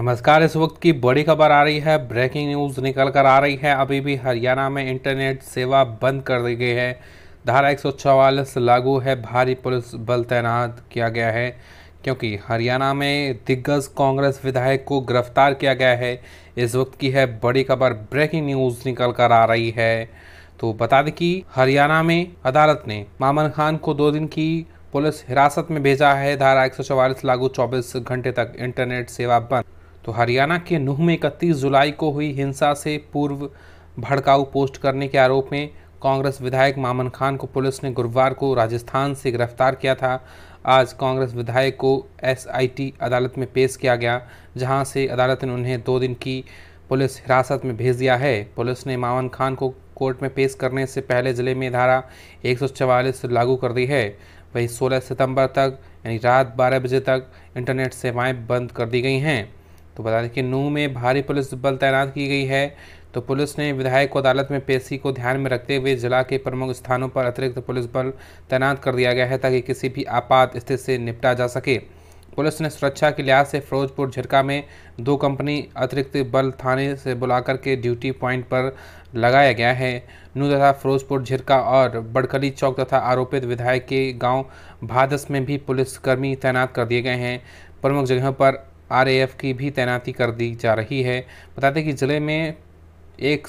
नमस्कार इस वक्त की बड़ी खबर आ रही है ब्रेकिंग न्यूज़ निकल कर आ रही है अभी भी हरियाणा में इंटरनेट सेवा बंद कर दी गई है धारा एक लागू है भारी पुलिस बल तैनात किया गया है क्योंकि हरियाणा में दिग्गज कांग्रेस विधायक को गिरफ्तार किया गया है इस वक्त की है बड़ी खबर ब्रेकिंग न्यूज़ निकल कर आ रही है तो बता दें कि हरियाणा में अदालत ने मामन खान को दो दिन की पुलिस हिरासत में भेजा है धारा एक लागू 24 घंटे तक इंटरनेट सेवा बंद तो हरियाणा के नूह में इकतीस जुलाई को हुई हिंसा से पूर्व भड़काऊ पोस्ट करने के आरोप में कांग्रेस विधायक मामन खान को पुलिस ने गुरुवार को राजस्थान से गिरफ्तार किया था आज कांग्रेस विधायक को एसआईटी अदालत में पेश किया गया जहां से अदालत ने उन्हें दो दिन की पुलिस हिरासत में भेज दिया है पुलिस ने मामन खान को कोर्ट में पेश करने से पहले ज़िले में धारा एक लागू कर दी है वहीं 16 सितंबर तक यानी रात 12 बजे तक इंटरनेट सेवाएं बंद कर दी गई हैं तो बता दें कि नू में भारी पुलिस बल तैनात की गई है तो पुलिस ने विधायक को अदालत में पेशी को ध्यान में रखते हुए जिला के प्रमुख स्थानों पर अतिरिक्त पुलिस बल तैनात कर दिया गया है ताकि किसी भी आपात स्थिति से निपटा जा सके पुलिस ने सुरक्षा के लिहाज से फिरोजपुर झिरका में दो कंपनी अतिरिक्त बल थाने से बुलाकर के ड्यूटी पॉइंट पर लगाया गया है नू तथा फिरोजपुर झिरका और बड़कली चौक तथा आरोपित विधायक के गांव भादस में भी पुलिसकर्मी तैनात कर दिए गए हैं प्रमुख जगहों पर आरएएफ की भी तैनाती कर दी जा रही है बता दें कि ज़िले में एक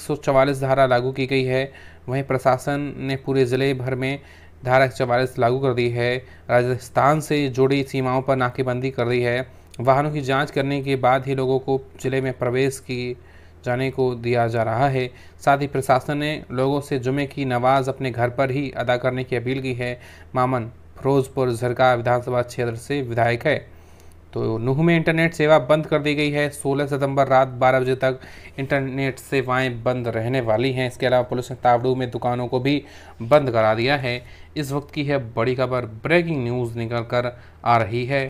धारा लागू की गई है वहीं प्रशासन ने पूरे ज़िले भर में धारा एक लागू कर दी है राजस्थान से जुड़ी सीमाओं पर नाकेबंदी कर दी है वाहनों की जांच करने के बाद ही लोगों को ज़िले में प्रवेश की जाने को दिया जा रहा है साथ ही प्रशासन ने लोगों से जुमे की नमाज अपने घर पर ही अदा करने की अपील की है मामन फिरोजपुर झरका विधानसभा क्षेत्र से विधायक है तो नूह में इंटरनेट सेवा बंद कर दी गई है 16 सितंबर रात 12 बजे तक इंटरनेट सेवाएं बंद रहने वाली हैं इसके अलावा पुलिस ने ताबड़ू में दुकानों को भी बंद करा दिया है इस वक्त की है बड़ी खबर ब्रेकिंग न्यूज़ निकल कर आ रही है